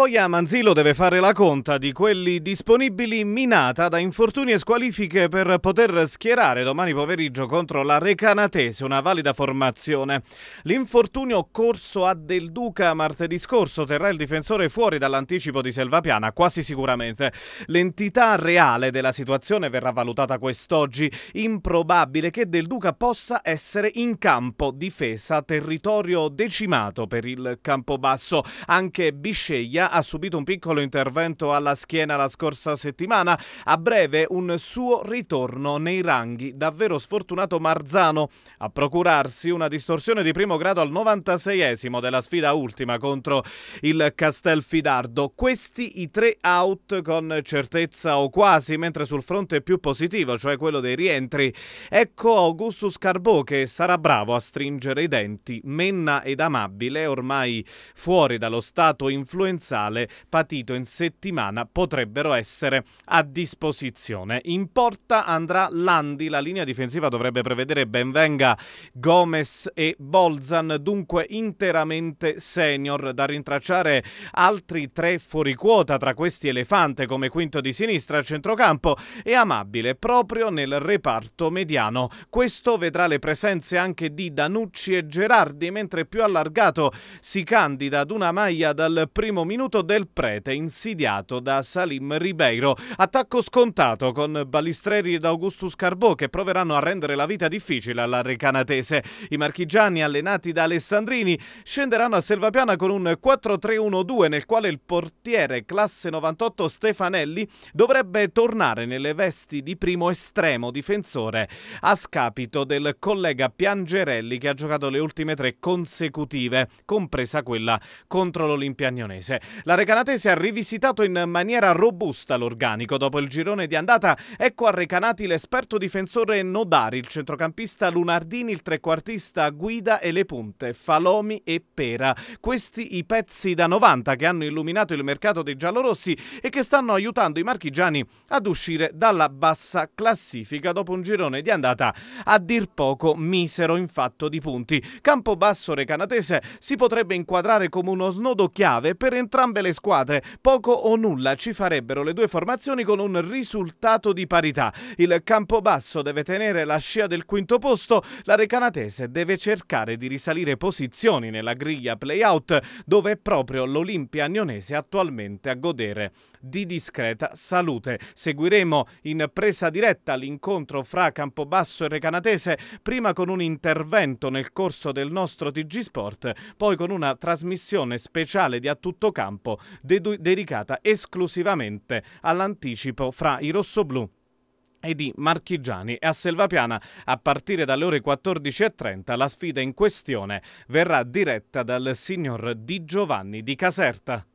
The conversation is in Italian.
Foglia Manzillo deve fare la conta di quelli disponibili minata da infortuni e squalifiche per poter schierare domani pomeriggio contro la Recanatese, una valida formazione. L'infortunio corso a Del Duca martedì scorso terrà il difensore fuori dall'anticipo di Selvapiana, quasi sicuramente. L'entità reale della situazione verrà valutata quest'oggi. Improbabile che Del Duca possa essere in campo, difesa, territorio decimato per il Campobasso. Anche Bisceglia ha subito un piccolo intervento alla schiena la scorsa settimana. A breve un suo ritorno nei ranghi. Davvero sfortunato Marzano a procurarsi una distorsione di primo grado al 96esimo della sfida ultima contro il Castelfidardo. Questi i tre out con certezza o quasi, mentre sul fronte più positivo, cioè quello dei rientri, ecco Augustus Carbò che sarà bravo a stringere i denti. Menna ed amabile, ormai fuori dallo stato influenzato piazzale patito in settimana potrebbero essere a disposizione. In porta andrà Landi, la linea difensiva dovrebbe prevedere benvenga Gomez e Bolzan, dunque interamente senior da rintracciare altri tre fuori quota, tra questi Elefante come quinto di sinistra a centrocampo e Amabile proprio nel reparto mediano. Questo vedrà le presenze anche di Danucci e Gerardi, mentre più allargato si candida ad una maglia dal primo minuto minuto del prete insidiato da Salim Ribeiro. Attacco scontato con Balistreri ed Augustus Carbò che proveranno a rendere la vita difficile alla recanatese. I marchigiani allenati da Alessandrini scenderanno a Selvapiana con un 4-3-1-2 nel quale il portiere classe 98 Stefanelli dovrebbe tornare nelle vesti di primo estremo difensore a scapito del collega Piangerelli che ha giocato le ultime tre consecutive, compresa quella contro l'Olimpia la Recanatese ha rivisitato in maniera robusta l'organico dopo il girone di andata. Ecco a Recanati l'esperto difensore Nodari, il centrocampista Lunardini, il trequartista Guida e le punte Falomi e Pera. Questi i pezzi da 90 che hanno illuminato il mercato dei giallorossi e che stanno aiutando i marchigiani ad uscire dalla bassa classifica dopo un girone di andata a dir poco misero in fatto di punti. Campo basso Recanatese si potrebbe inquadrare come uno snodo chiave per entrare entrambe le squadre. Poco o nulla ci farebbero le due formazioni con un risultato di parità. Il Campobasso deve tenere la scia del quinto posto, la Recanatese deve cercare di risalire posizioni nella griglia playout dove è proprio l'Olimpia Agnonese attualmente a godere di discreta salute. Seguiremo in presa diretta l'incontro fra Campobasso e Recanatese, prima con un intervento nel corso del nostro TG Sport, poi con una trasmissione speciale di A Tutto Campo campo, dedicata esclusivamente all'anticipo fra i rossoblù e di Marchigiani e a Selvapiana a partire dalle ore 14.30 la sfida in questione verrà diretta dal signor Di Giovanni di Caserta.